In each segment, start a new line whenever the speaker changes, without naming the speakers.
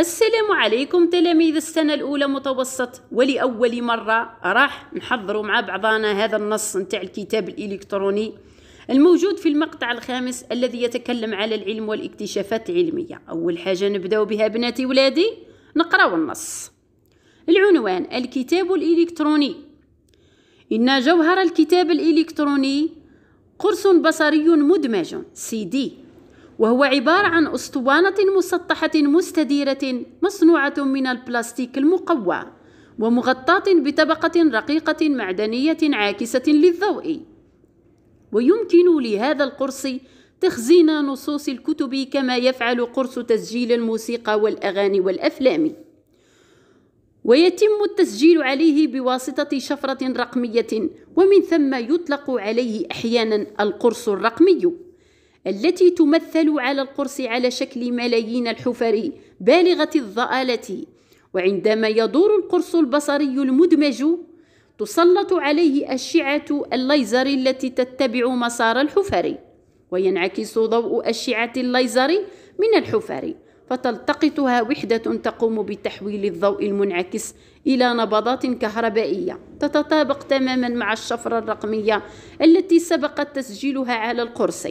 السلام عليكم تلاميذ السنة الأولى متوسط ولأول مرة راح نحضروا مع بعضنا هذا النص نتاع الكتاب الإلكتروني الموجود في المقطع الخامس الذي يتكلم على العلم والاكتشافات العلمية أول حاجة نبدأ بها بناتي ولادي نقرأ النص العنوان الكتاب الإلكتروني إن جوهر الكتاب الإلكتروني قرص بصري مدمج سي دي وهو عبارة عن أسطوانة مسطحة مستديرة مصنوعة من البلاستيك المقوى ومغطاة بطبقة رقيقة معدنية عاكسة للضوء ويمكن لهذا القرص تخزين نصوص الكتب كما يفعل قرص تسجيل الموسيقى والأغاني والأفلام ويتم التسجيل عليه بواسطة شفرة رقمية ومن ثم يطلق عليه أحيانا القرص الرقمي التي تمثل على القرص على شكل ملايين الحفر بالغة الضآلة وعندما يدور القرص البصري المدمج تسلط عليه أشعة الليزر التي تتبع مسار الحفر وينعكس ضوء أشعة الليزر من الحفر فتلتقطها وحدة تقوم بتحويل الضوء المنعكس إلى نبضات كهربائية تتطابق تماما مع الشفرة الرقمية التي سبق تسجيلها على القرص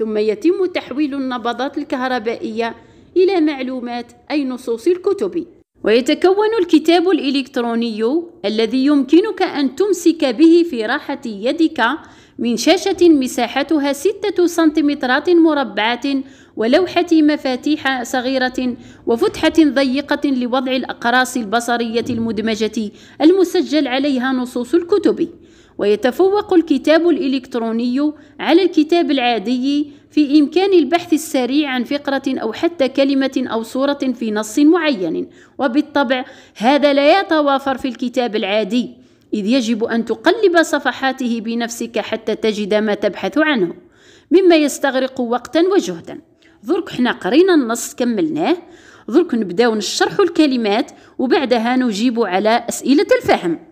ثم يتم تحويل النبضات الكهربائية إلى معلومات أي نصوص الكتب ويتكون الكتاب الإلكتروني الذي يمكنك أن تمسك به في راحة يدك من شاشة مساحتها 6 سنتيمترات مربعة ولوحة مفاتيح صغيرة وفتحة ضيقة لوضع الأقراص البصرية المدمجة المسجل عليها نصوص الكتب ويتفوق الكتاب الإلكتروني على الكتاب العادي في إمكان البحث السريع عن فقرة أو حتى كلمة أو صورة في نص معين وبالطبع هذا لا يتوافر في الكتاب العادي إذ يجب أن تقلب صفحاته بنفسك حتى تجد ما تبحث عنه مما يستغرق وقتا وجهدا درك حنا قرينا النص كملناه درك نبداو نشرحوا الكلمات وبعدها نجيب على أسئلة الفهم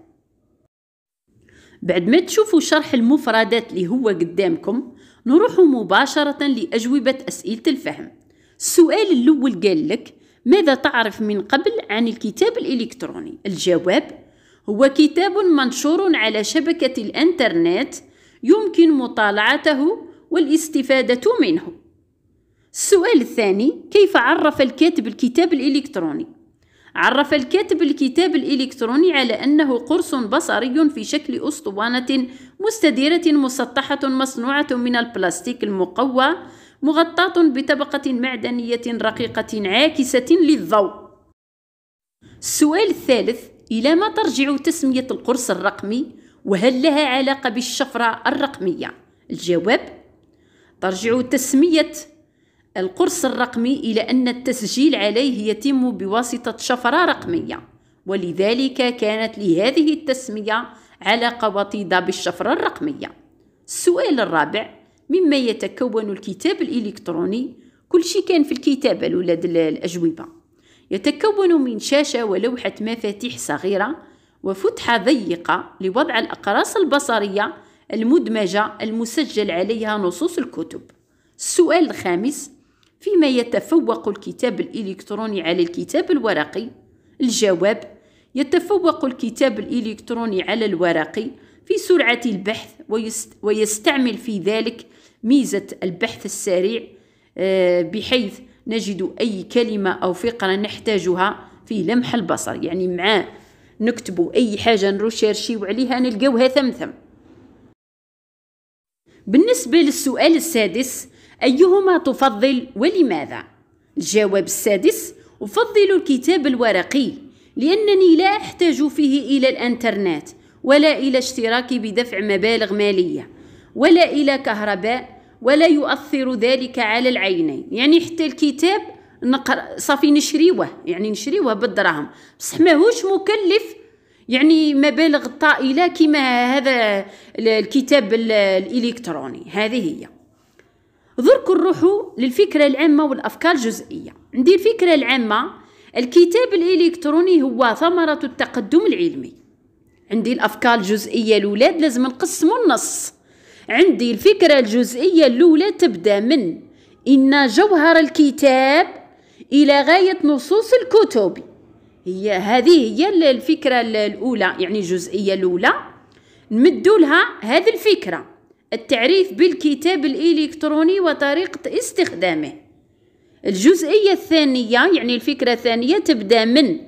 بعد ما تشوفوا شرح المفردات اللي هو قدامكم نروح مباشرة لأجوبة أسئلة الفهم السؤال الأول قال لك ماذا تعرف من قبل عن الكتاب الإلكتروني؟ الجواب هو كتاب منشور على شبكة الإنترنت يمكن مطالعته والاستفادة منه السؤال الثاني كيف عرف الكاتب الكتاب الإلكتروني؟ عرف الكاتب الكتاب الإلكتروني على أنه قرص بصري في شكل أسطوانة مستديرة مسطحة مصنوعة من البلاستيك المقوى مغطاة بطبقة معدنية رقيقة عاكسة للضوء. السؤال الثالث: إلى ما ترجع تسمية القرص الرقمي؟ وهل لها علاقة بالشفرة الرقمية؟ الجواب: ترجع تسمية القرص الرقمي إلى أن التسجيل عليه يتم بواسطة شفرة رقمية ولذلك كانت لهذه التسمية علاقة وطيدة بالشفرة الرقمية السؤال الرابع مما يتكون الكتاب الإلكتروني كل شيء كان في الكتابة لولاد الأجوبة يتكون من شاشة ولوحة مفاتيح صغيرة وفتحة ضيقة لوضع الأقراص البصرية المدمجة المسجل عليها نصوص الكتب السؤال الخامس فيما يتفوق الكتاب الإلكتروني على الكتاب الورقي؟ الجواب يتفوق الكتاب الإلكتروني على الورقي في سرعة البحث ويستعمل في ذلك ميزة البحث السريع آه، بحيث نجد أي كلمة أو فقرة نحتاجها في لمح البصر يعني مع نكتب أي حاجة نرشيرشيو عليها نلقوها ثمثم بالنسبة للسؤال السادس أيهما تفضل ولماذا؟ الجواب السادس أفضل الكتاب الورقي لأنني لا أحتاج فيه إلى الأنترنت ولا إلى اشتراكي بدفع مبالغ مالية ولا إلى كهرباء ولا يؤثر ذلك على العينين يعني حتى الكتاب نقرأ صافي نشريوه يعني نشريوه بالدراهم بصح ماهوش مكلف يعني مبالغ طائلة كما هذا الكتاب الإلكتروني هذه هي درك نروحو للفكره العامه والافكار الجزئيه عندي الفكره العامه الكتاب الالكتروني هو ثمره التقدم العلمي عندي الافكار الجزئيه الاولاد لازم نقسم النص عندي الفكره الجزئيه الاولى تبدا من ان جوهر الكتاب الى غايه نصوص الكتب هي هذه هي الفكره الاولى يعني الجزئيه الاولى نمدولها هذه الفكره التعريف بالكتاب الإلكتروني وطريقة استخدامه الجزئية الثانية يعني الفكرة الثانية تبدأ من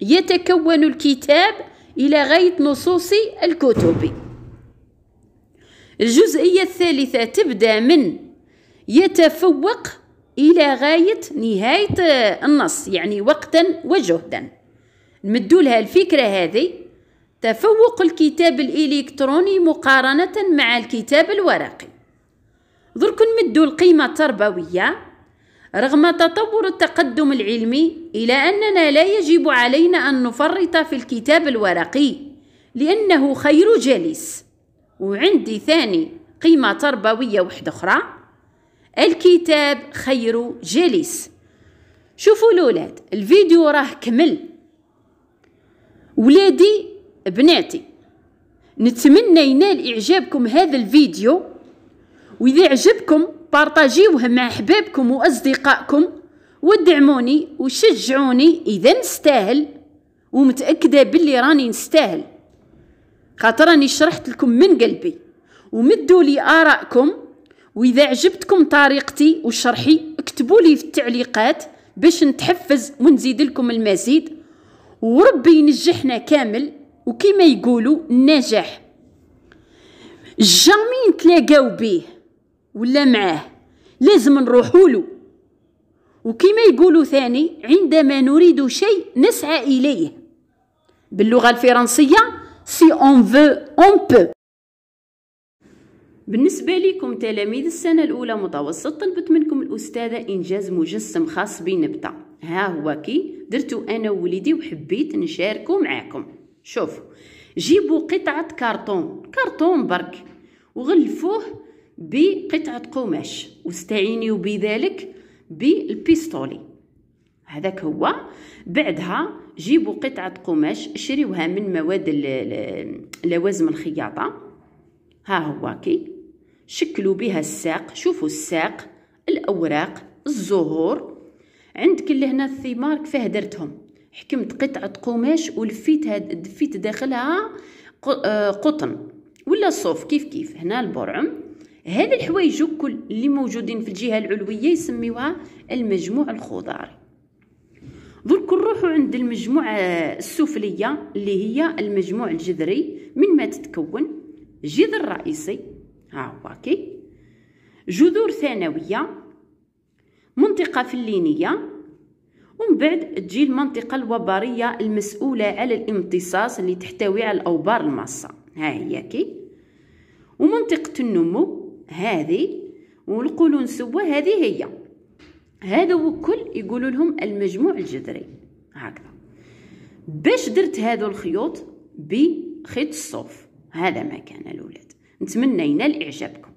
يتكون الكتاب إلى غاية نصوص الكتب الجزئية الثالثة تبدأ من يتفوق إلى غاية نهاية النص يعني وقتا وجهدا نمدولها الفكرة هذه تفوق الكتاب الإلكتروني مقارنة مع الكتاب الورقي درك نمدو القيمة التربوية رغم تطور التقدم العلمي إلى أننا لا يجب علينا أن نفرط في الكتاب الورقي لأنه خير جليس وعندي ثاني قيمة تربوية واحدة أخرى الكتاب خير جليس شوفوا الأولاد الفيديو راه كمل ولادي بناتي نتمنى ينال اعجابكم هذا الفيديو واذا عجبكم بارطاجيوه مع احبابكم واصدقائكم ودعموني وشجعوني اذا نستاهل ومتاكده باللي راني نستاهل خاطر راني شرحت لكم من قلبي ومدوا لي ارائكم واذا عجبتكم طريقتي وشرحي اكتبوا لي في التعليقات باش نتحفز ونزيد لكم المزيد وربي ينجحنا كامل وكما يقولوا النجاح جامي نتلاقاو بيه ولا معاه لازم نروحوا له وكما يقولوا ثاني عندما نريد شيء نسعى اليه باللغه الفرنسيه سي اون فو اون بو بالنسبة لكم تلاميذ السنة الأولى متوسط طلبت منكم الأستاذة إنجاز مجسم خاص بنبتة ها هو كي درتو أنا ووليدي وحبيت نشاركه معاكم شوفوا جيبوا قطعة كارتون كارتون برك وغلفوه بقطعة قماش واستعينوا بذلك بالبيستولي هذاك هو بعدها جيبوا قطعة قماش شريوها من مواد لوازم الخياطة ها هو كي شكلوا بها الساق شوفوا الساق الأوراق الزهور عندك اللي هنا الثمار كفاه درتهم حكمت قطعة قماش ولفيت هاد دفيت داخلها آه، قطن ولا صوف كيف كيف هنا البرعم هاد الحوايج كل اللي موجودين في الجهة العلوية يسميوها المجموع الخضاري درك نروحو عند المجموعة السفلية اللي هي المجموع الجذري من ما تتكون جذر رئيسي ها هو كي جذور ثانوية منطقة فلينية ومن بعد تجي المنطقة الوبرية المسؤولة على الامتصاص اللي تحتوي على الأوبار الماصة ها هي كي ومنطقة النمو هذه سوا هذه هي هذا وكل يقولوا لهم المجموع الجذري هكذا باش درت هذو الخيوط بخيط الصوف هذا ما كان الولاد نتمنى ينال اعجابكم